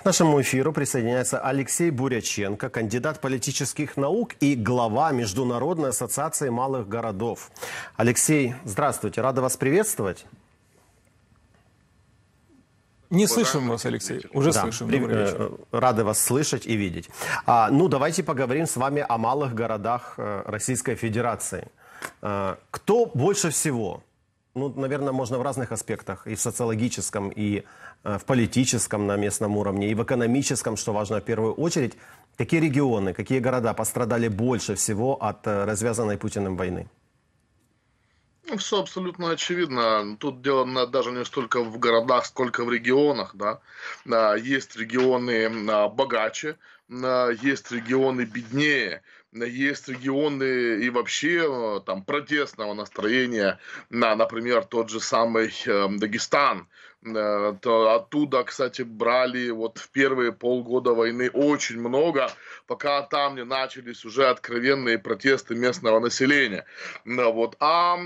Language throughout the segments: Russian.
К нашему эфиру присоединяется Алексей Буряченко, кандидат политических наук и глава Международной ассоциации малых городов. Алексей, здравствуйте, рада вас приветствовать. Не слышим вас, Алексей. Уже да, слышим. При... Э, рады вас слышать и видеть. А, ну, давайте поговорим с вами о малых городах э, Российской Федерации. А, кто больше всего ну, наверное, можно в разных аспектах. И в социологическом, и э, в политическом на местном уровне, и в экономическом, что важно в первую очередь. Какие регионы, какие города пострадали больше всего от э, развязанной Путиным войны? Ну, все абсолютно очевидно. Тут дело даже не столько в городах, сколько в регионах. Да? А, есть регионы а, богаче, а, есть регионы беднее есть регионы и вообще э, там протестного настроения, на, например, тот же самый э, Дагестан. Э, то оттуда, кстати, брали вот в первые полгода войны очень много, пока там не начались уже откровенные протесты местного населения. Вот. А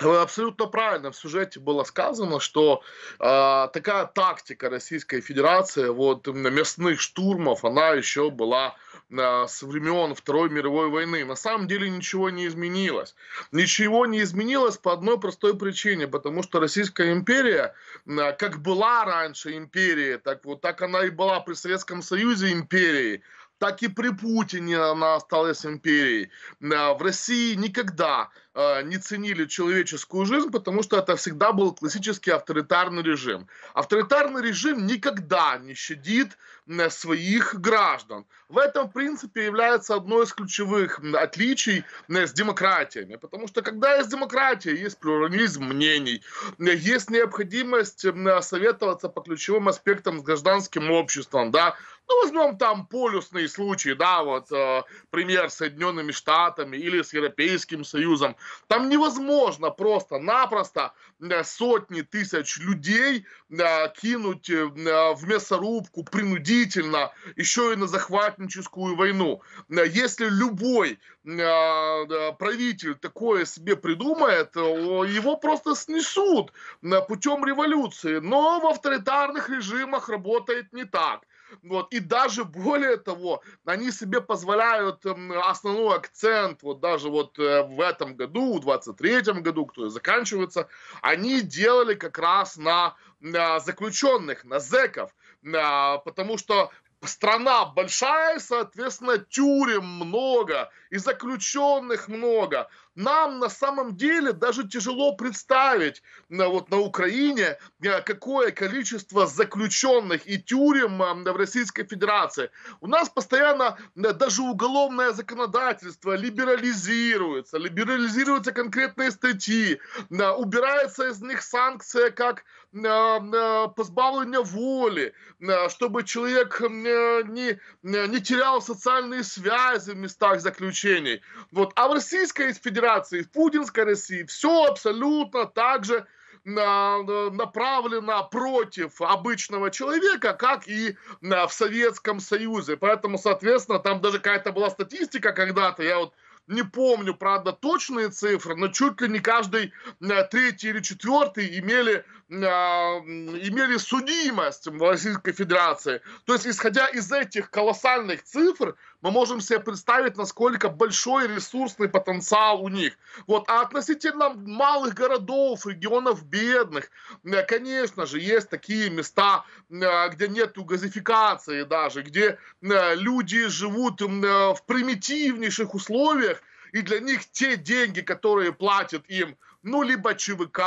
вы Абсолютно правильно в сюжете было сказано, что э, такая тактика Российской Федерации вот именно местных штурмов, она еще была э, а, со времен Второй мировой войны. На самом деле ничего не изменилось. Ничего не изменилось по одной простой причине, потому что Российская империя, э, как была раньше империей, так вот так она и была при Советском Союзе империей так и при Путине она осталась империей. Э, в России никогда э, не ценили человеческую жизнь, потому что это всегда был классический авторитарный режим. Авторитарный режим никогда не щадит э, своих граждан. В этом, в принципе, является одно из ключевых отличий с демократиями. Потому что когда есть демократия, есть плюрализм мнений, есть необходимость советоваться по ключевым аспектам с гражданским обществом, да, ну, возьмем там полюсные случаи, да, вот э, пример с Соединенными Штатами или с Европейским Союзом. Там невозможно просто-напросто э, сотни тысяч людей э, кинуть э, в мясорубку принудительно, еще и на захватническую войну. Э, если любой э, э, правитель такое себе придумает, его просто снесут путем революции. Но в авторитарных режимах работает не так. Вот. И даже более того, они себе позволяют эм, основной акцент вот даже вот э, в этом году, в 23-м году, который заканчивается, они делали как раз на, на заключенных, на зеков, э, потому что страна большая, соответственно, тюрем много, и заключенных много. Нам на самом деле даже тяжело представить на, вот, на Украине, э, какое количество заключенных и тюрем э, в Российской Федерации. У нас постоянно э, даже уголовное законодательство либерализируется, либерализируются конкретные статьи, убирается из них санкция как позбавление воли, чтобы человек не, не терял социальные связи в местах заключения ограничений. Вот. А в Российской Федерации, в Путинской России все абсолютно так же а, направлена против обычного человека, как и а, в Советском Союзе. Поэтому, соответственно, там даже какая-то была статистика когда-то, я вот не помню, правда, точные цифры, но чуть ли не каждый а, третий или четвертый имели, имели судимость в Российской Федерации. То есть, исходя из этих колоссальных цифр, мы можем себе представить, насколько большой ресурсный потенциал у них. Вот. А относительно малых городов, регионов бедных, э, конечно же, есть такие места, э, где нет газификации даже, где э, люди живут в примитивнейших условиях, и для них те деньги, которые платят им ну, либо ЧВК,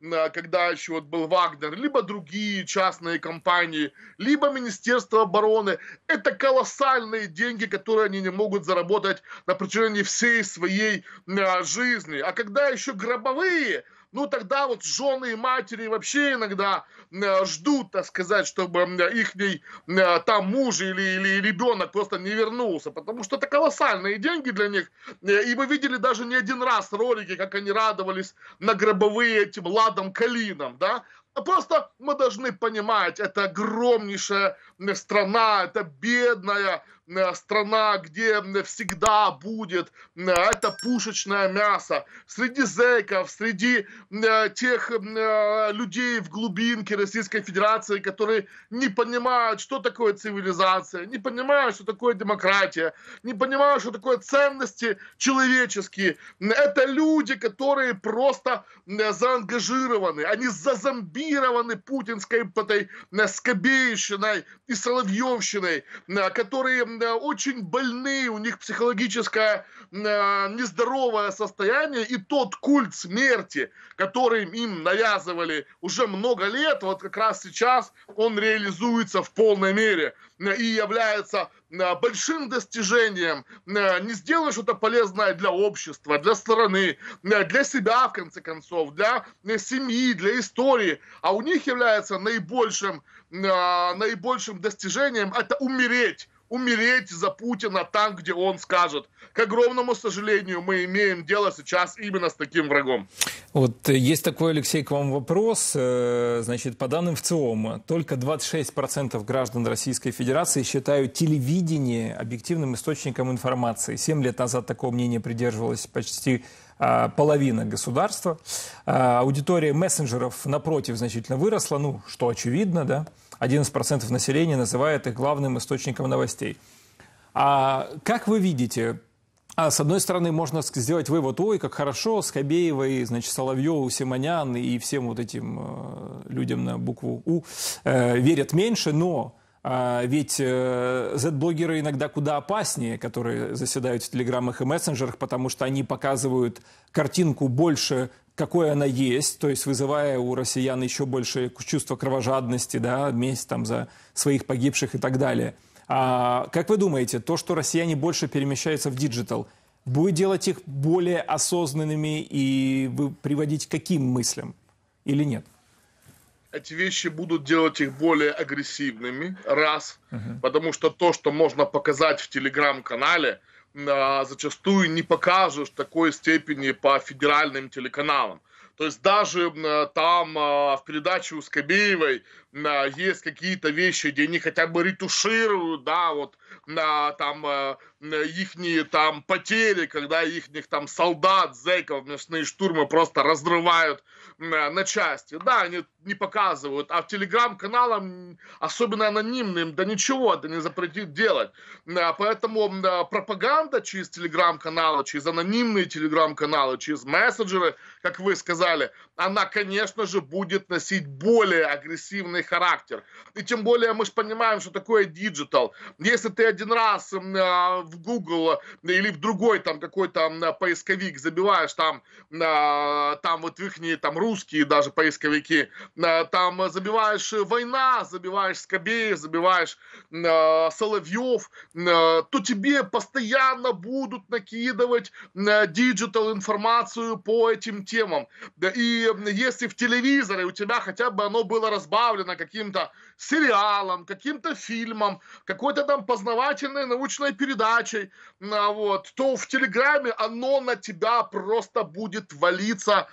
э, когда еще вот был Вагнер, либо другие частные компании, либо Министерство обороны. Это колоссальные деньги, которые они не могут заработать на протяжении всей своей э, жизни. А когда еще гробовые ну тогда вот жены и матери вообще иногда э, ждут, так сказать, чтобы э, их э, там муж или, или ребенок просто не вернулся, потому что это колоссальные деньги для них. И мы видели даже не один раз ролики, как они радовались на гробовые этим ладом калинам, да, а Просто мы должны понимать, это огромнейшая страна, это бедная, Э, страна, где э, всегда будет э, это пушечное мясо. Среди зэков, среди тех людей в глубинке Российской Федерации, которые не понимают, что такое цивилизация, не понимают, что такое демократия, не понимают, что такое ценности человеческие. Это люди, которые просто заангажированы, они зазомбированы путинской этой скобеющиной и соловьевщиной, которые очень больные, у них психологическое э, нездоровое состояние, и тот культ смерти, который им навязывали уже много лет, вот как раз сейчас он реализуется в полной мере э, и является э, большим достижением, не сделаешь что-то полезное для общества, для страны, для себя, в конце концов, для семьи, для истории, а у них является наибольшим, наибольшим достижением это умереть умереть за Путина там, где он скажет. К огромному сожалению, мы имеем дело сейчас именно с таким врагом. Вот есть такой, Алексей, к вам вопрос. Э, значит, по данным ВЦИОМа, только 26% граждан Российской Федерации считают телевидение объективным источником информации. Семь лет назад такого мнения придерживалось почти а, половина государства. А, аудитория мессенджеров, напротив, значительно выросла, ну, что очевидно, да. 11% населения называет их главным источником новостей. А как вы видите, а с одной стороны, можно сделать вывод, ой, как хорошо, Скобеевой, значит, Соловьеву, Симонян и всем вот этим э, людям на букву «У» э, верят меньше, но а, ведь э, Z-блогеры иногда куда опаснее, которые заседают в телеграммах и мессенджерах, потому что они показывают картинку больше какой она есть, то есть вызывая у россиян еще больше чувство кровожадности, да, месть там за своих погибших и так далее. А, как вы думаете, то, что россияне больше перемещаются в диджитал, будет делать их более осознанными и приводить к каким мыслям или нет? эти вещи будут делать их более агрессивными, раз, uh-huh. потому что то, что можно показать в телеграм-канале, а, зачастую не покажешь такой степени по федеральным телеканалам. То есть даже там а, в передаче у Скобеевой есть какие-то вещи, где они хотя бы ретушируют, да, вот на там а, их там потери, когда их там солдат, зэков, мясные штурмы просто разрывают на части. Да, они не показывают, а в телеграм-каналам, особенно анонимным, да ничего да не запретит делать. Поэтому пропаганда через телеграм-каналы, через анонимные телеграм-каналы, через мессенджеры, как вы сказали, она, конечно же, будет носить более агрессивный характер. И тем более мы же понимаем, что такое диджитал. Если ты один раз а, в Google или в другой там какой-то поисковик забиваешь там, а, там вот в их там русские даже поисковики, э, там забиваешь э, «Война», забиваешь «Скобеев», забиваешь э, «Соловьев», то тебе постоянно будут накидывать диджитал информацию по этим темам. И если в телевизоре у тебя хотя бы оно было разбавлено каким-то сериалом, каким-то фильмом, какой-то там познавательной научной передачей, а вот, то в Телеграме оно на тебя просто будет валиться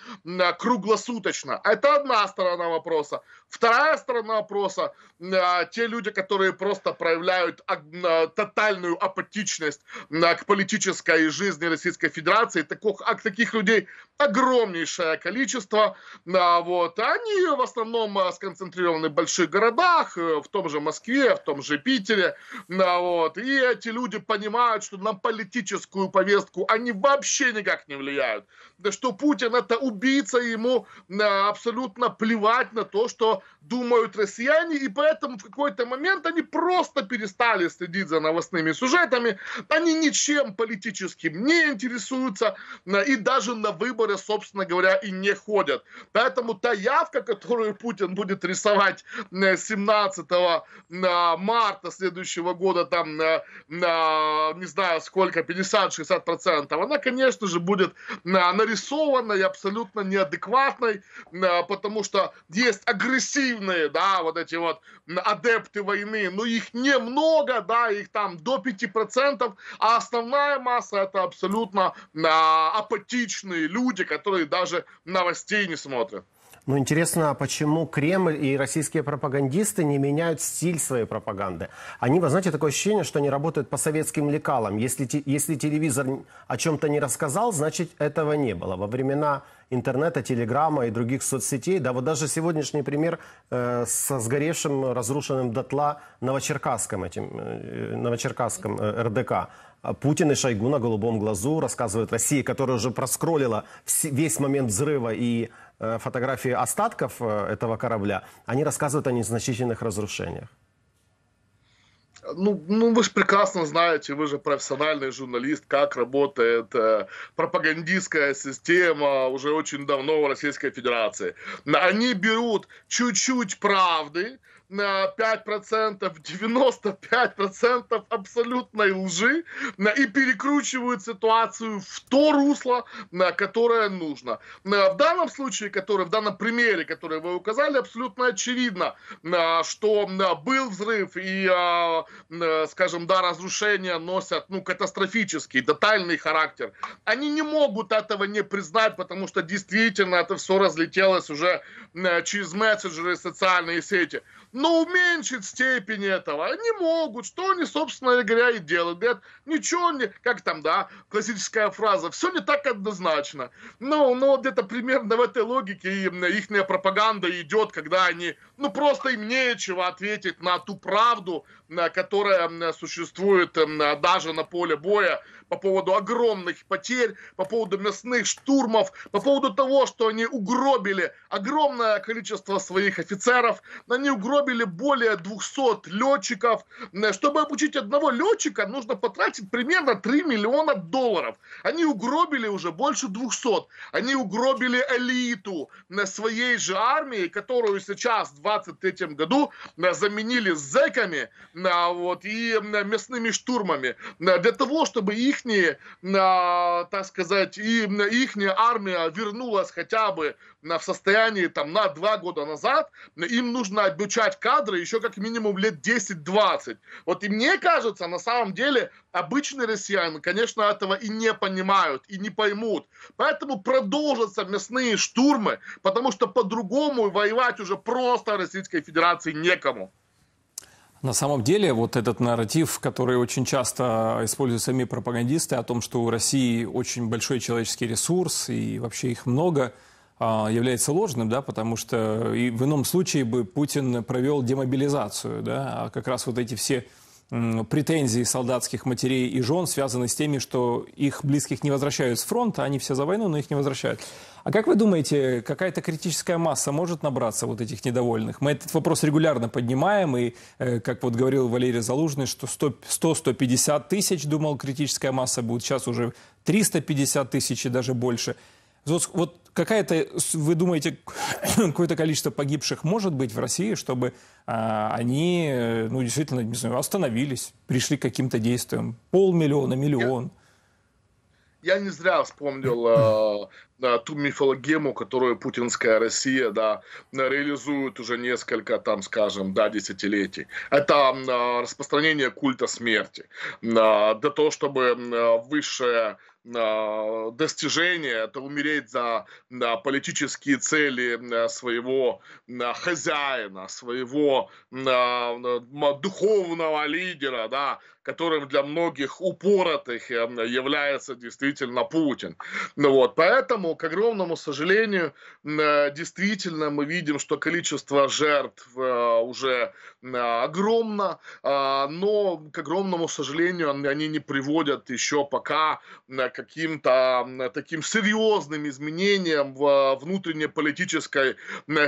круглосуточно круглосуточно. Это одна сторона вопроса. Вторая сторона опроса э, те люди, которые просто проявляют э, тотальную апатичность э, к политической жизни Российской Федерации. Таких, а таких людей огромнейшее количество. Вот. Они в основном сконцентрированы в больших городах, в том же Москве, в том же Питере. Вот. И эти люди понимают, что на политическую повестку они вообще никак не влияют. Да что Путин – это убийца, ему абсолютно плевать на то, что думают россияне, и поэтому в какой-то момент они просто перестали следить за новостными сюжетами, они ничем политическим не интересуются и даже на выборы, собственно говоря, и не ходят. Поэтому та явка, которую Путин будет рисовать 17 э, э, марта следующего года, там, э, не знаю сколько, 50-60%, она, конечно же, будет нарисованной, абсолютно неадекватной, потому что есть агрессивность агрессивные, да, вот эти вот адепты войны, но ну, их немного, да, их там до 5%, а основная масса это абсолютно а, апатичные люди, которые даже новостей не смотрят. Ну, интересно, а почему Кремль и российские пропагандисты не меняют стиль своей пропаганды? Они, вы знаете, такое ощущение, что они работают по советским лекалам. Если, если телевизор о чем-то не рассказал, значит, этого не было. Во времена интернета, телеграмма и других соцсетей, да, вот даже сегодняшний пример э, со сгоревшим, разрушенным дотла Новочеркасском, этим, э, э Новочеркасском э, РДК, Путин и Шойгу на голубом глазу рассказывают России, которая уже проскролила весь момент взрыва и Э, фотографии остатков э, этого корабля, они рассказывают о незначительных разрушениях. Ну, ну, вы же прекрасно знаете, вы же профессиональный журналист, как работает э, пропагандистская система уже очень давно в Российской Федерации. Они берут чуть-чуть правды, 5%, 95% абсолютной лжи и перекручивают ситуацию в то русло, на которое нужно. В данном случае, который, в данном примере, который вы указали, абсолютно очевидно, что был взрыв и, а, скажем, да, разрушения носят, ну, катастрофический, детальный характер. Они не могут этого не признать, потому что действительно это все разлетелось уже э, через мессенджеры и социальные сети но уменьшить степень этого они могут, что они, собственно говоря, и делают. Говорят, ничего не, как там, да, классическая фраза, все не так однозначно. но ну, но ну, где-то примерно в этой логике их пропаганда идет, когда они, ну, просто им нечего ответить на ту правду, которая существует даже на поле боя, по поводу огромных потерь, по поводу мясных штурмов, по поводу того, что они угробили огромное количество своих офицеров, они угробили более 200 летчиков. Э, чтобы обучить одного летчика, нужно потратить примерно 3 миллиона долларов. Они угробили уже больше 200. Они угробили элиту на э, своей же армии, которую сейчас в 23 году э, заменили зэками вот, и мясными штурмами для того, чтобы их их, а, так сказать, и их армия вернулась хотя бы в состоянии там на два года назад, им нужно обучать кадры еще как минимум лет 10-20. Вот и мне кажется, на самом деле, обычные россияне, конечно, этого и не понимают, и не поймут. Поэтому продолжатся мясные штурмы, потому что по-другому воевать уже просто Российской Федерации некому. На самом деле, вот этот нарратив, который очень часто используют сами пропагандисты, о том, что у России очень большой человеческий ресурс и вообще их много, а, является ложным, да, потому что и в ином случае бы Путин провел демобилизацию, да, а как раз вот эти все претензии солдатских матерей и жен связаны с теми, что их близких не возвращают с фронта, они все за войну, но их не возвращают. А как вы думаете, какая-то критическая масса может набраться вот этих недовольных? Мы этот вопрос регулярно поднимаем, и, э, как вот говорил Валерий Залужный, что 100-150 тысяч, думал, критическая масса будет, сейчас уже 350 тысяч и даже больше. Вот, какая-то, вы думаете, какое-то количество погибших может быть в России, чтобы а, они, э, ну, действительно, не знаю, остановились, пришли к каким-то действиям? Полмиллиона, миллион? Я, я не зря вспомнил э, а, ту мифологему, которую путинская Россия да, реализует уже несколько, там, скажем, да, десятилетий. Это а, распространение культа смерти. А, для того, чтобы а, высшее а, достижение, это умереть за а, политические цели своего хозяина, своего духовного лидера, да, которым для многих упоротых является действительно Путин. Ну Вот, поэтому к огромному сожалению, э, действительно мы видим, что количество жертв э, уже э, огромно, а, но, к огромному сожалению, они не приводят еще пока каким-то таким серьезным изменениям в внутренней политической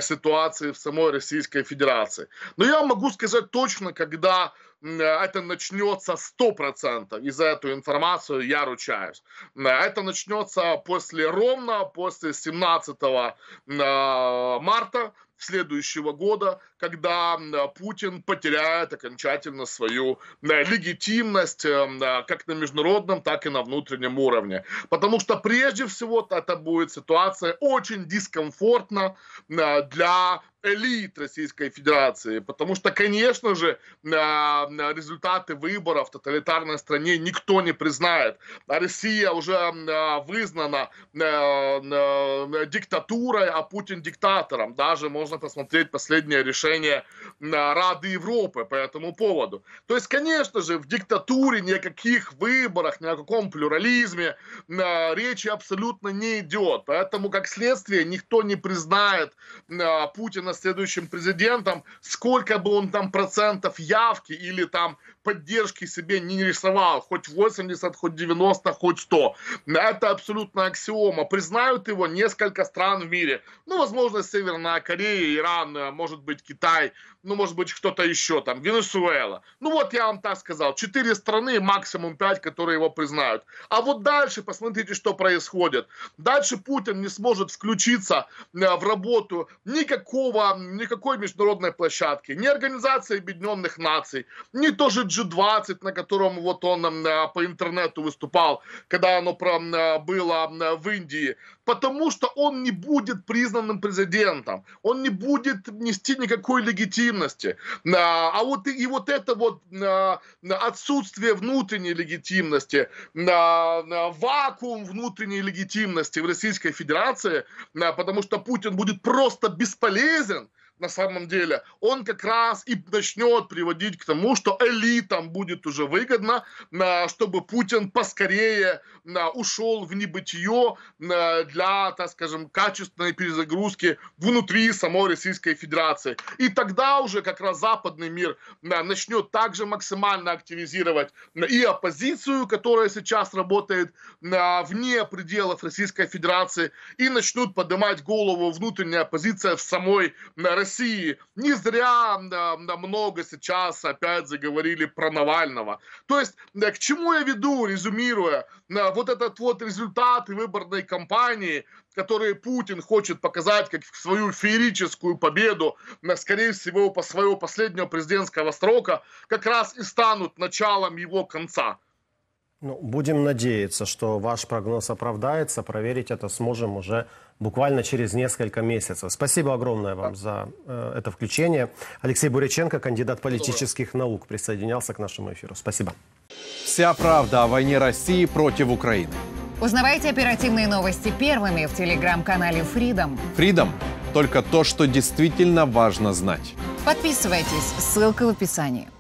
ситуации в самой Российской Федерации. Но я могу сказать точно, когда Э, это начнется 100%, и за эту информацию я ручаюсь. Э, это начнется после ровно, после 17 э, марта следующего года, когда э, Путин потеряет окончательно свою э, легитимность э, как на международном, так и на внутреннем уровне. Потому что прежде всего это будет ситуация очень дискомфортна для элит Российской Федерации, потому что, конечно же, результаты выборов в тоталитарной стране никто не признает. А Россия уже вызнана диктатурой, а Путин диктатором. Даже можно посмотреть последнее решение решение Рады Европы по этому поводу. То есть, конечно же, в диктатуре ни о каких выборах, ни о каком плюрализме э, речи абсолютно не идет. Поэтому, как следствие, никто не признает э, Путина следующим президентом, сколько бы он там процентов явки или там поддержки себе не рисовал, хоть 80, хоть 90, хоть 100. Это абсолютно аксиома. Признают его несколько стран в мире. Ну, возможно, Северная Корея, Иран, э, может быть, Китай, ну, может быть, кто-то еще там, Венесуэла. Ну, вот я вам так сказал, четыре страны, максимум пять, которые его признают. А вот дальше, посмотрите, что происходит. Дальше Путин не сможет включиться э, в работу никакого, никакой международной площадки, ни Организации Объединенных Наций, ни тоже G20, на котором вот он э, по интернету выступал, когда оно э, было э, в Индии, потому что он не будет признанным президентом, он не будет нести никакой легитимности. А вот и вот это вот отсутствие внутренней легитимности, вакуум внутренней легитимности в Российской Федерации, потому что Путин будет просто бесполезен, на самом деле, он как раз и начнет приводить к тому, что элитам будет уже выгодно, чтобы Путин поскорее ушел в небытие для, так скажем, качественной перезагрузки внутри самой Российской Федерации. И тогда уже как раз западный мир начнет также максимально активизировать и оппозицию, которая сейчас работает вне пределов Российской Федерации, и начнут поднимать голову внутренняя оппозиция в самой России России. Не зря много сейчас опять заговорили про Навального. То есть, к чему я веду, резюмируя, вот этот вот результат выборной кампании, которые Путин хочет показать как свою феерическую победу, скорее всего, по своего последнего президентского срока, как раз и станут началом его конца. Ну, будем надеяться, что ваш прогноз оправдается. Проверить это сможем уже буквально через несколько месяцев. Спасибо огромное вам за э, это включение. Алексей Буряченко, кандидат политических наук, присоединялся к нашему эфиру. Спасибо. Вся правда о войне России против Украины. Узнавайте оперативные новости первыми в телеграм-канале Freedom. Freedom – только то, что действительно важно знать. Подписывайтесь, ссылка в описании.